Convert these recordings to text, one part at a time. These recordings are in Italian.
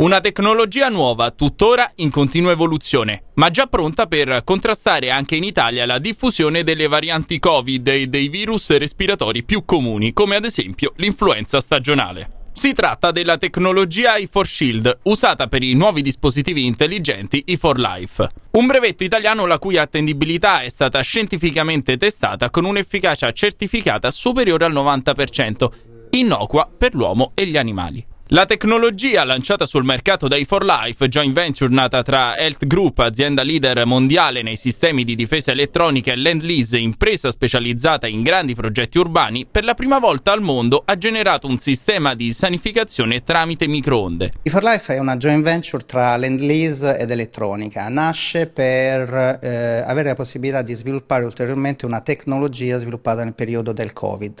Una tecnologia nuova, tuttora in continua evoluzione, ma già pronta per contrastare anche in Italia la diffusione delle varianti Covid e dei virus respiratori più comuni, come ad esempio l'influenza stagionale. Si tratta della tecnologia i4Shield, usata per i nuovi dispositivi intelligenti i4Life. Un brevetto italiano la cui attendibilità è stata scientificamente testata con un'efficacia certificata superiore al 90%, innocua per l'uomo e gli animali. La tecnologia lanciata sul mercato dai 4Life, joint venture nata tra Health Group, azienda leader mondiale nei sistemi di difesa elettronica e Land Lease, impresa specializzata in grandi progetti urbani, per la prima volta al mondo ha generato un sistema di sanificazione tramite microonde. I 4Life è una joint venture tra Land Lease ed elettronica. Nasce per eh, avere la possibilità di sviluppare ulteriormente una tecnologia sviluppata nel periodo del Covid.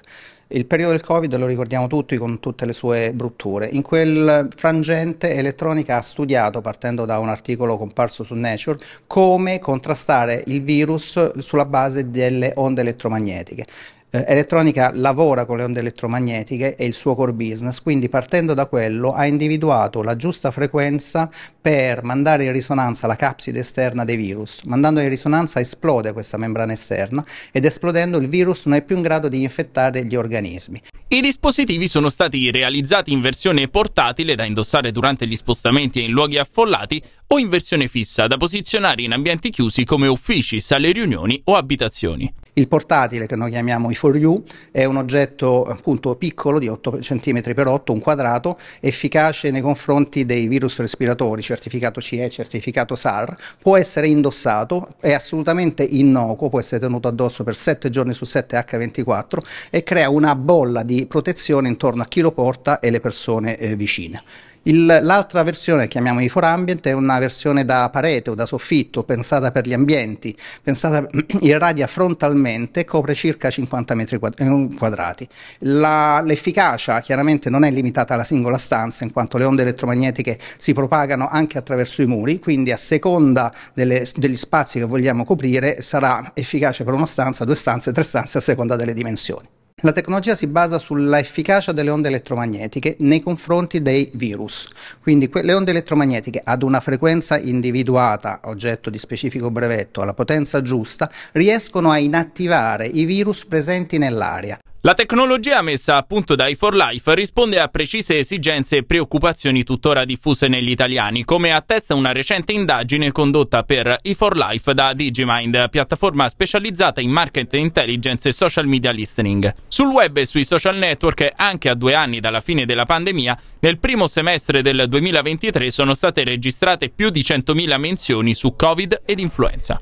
Il periodo del Covid lo ricordiamo tutti con tutte le sue brutture. In quel frangente Elettronica ha studiato, partendo da un articolo comparso su Nature, come contrastare il virus sulla base delle onde elettromagnetiche eh, elettronica lavora con le onde elettromagnetiche e il suo core business, quindi partendo da quello ha individuato la giusta frequenza per mandare in risonanza la capside esterna dei virus. Mandando in risonanza esplode questa membrana esterna ed esplodendo il virus non è più in grado di infettare gli organismi. I dispositivi sono stati realizzati in versione portatile da indossare durante gli spostamenti e in luoghi affollati o in versione fissa da posizionare in ambienti chiusi come uffici, sale riunioni o abitazioni. Il portatile che noi chiamiamo i 4U è un oggetto appunto piccolo di 8 cm x 8, un quadrato, efficace nei confronti dei virus respiratori, certificato CE, certificato SAR, può essere indossato, è assolutamente innocuo, può essere tenuto addosso per 7 giorni su 7 H24 e crea una bolla di protezione intorno a chi lo porta e le persone eh, vicine. Il, l'altra versione, chiamiamo i for ambient, è una versione da parete o da soffitto, pensata per gli ambienti, pensata irradia frontalmente, copre circa 50 metri eh, quadrati. La, l'efficacia chiaramente non è limitata alla singola stanza, in quanto le onde elettromagnetiche si propagano anche attraverso i muri, quindi a seconda delle, degli spazi che vogliamo coprire sarà efficace per una stanza, due stanze, tre stanze, a seconda delle dimensioni. La tecnologia si basa sull'efficacia delle onde elettromagnetiche nei confronti dei virus. Quindi le onde elettromagnetiche ad una frequenza individuata, oggetto di specifico brevetto, alla potenza giusta, riescono a inattivare i virus presenti nell'aria. La tecnologia messa a punto dai For Life risponde a precise esigenze e preoccupazioni tuttora diffuse negli italiani, come attesta una recente indagine condotta per i For Life da Digimind, piattaforma specializzata in market intelligence e social media listening. Sul web e sui social network, anche a due anni dalla fine della pandemia, nel primo semestre del 2023 sono state registrate più di 100.000 menzioni su Covid ed influenza.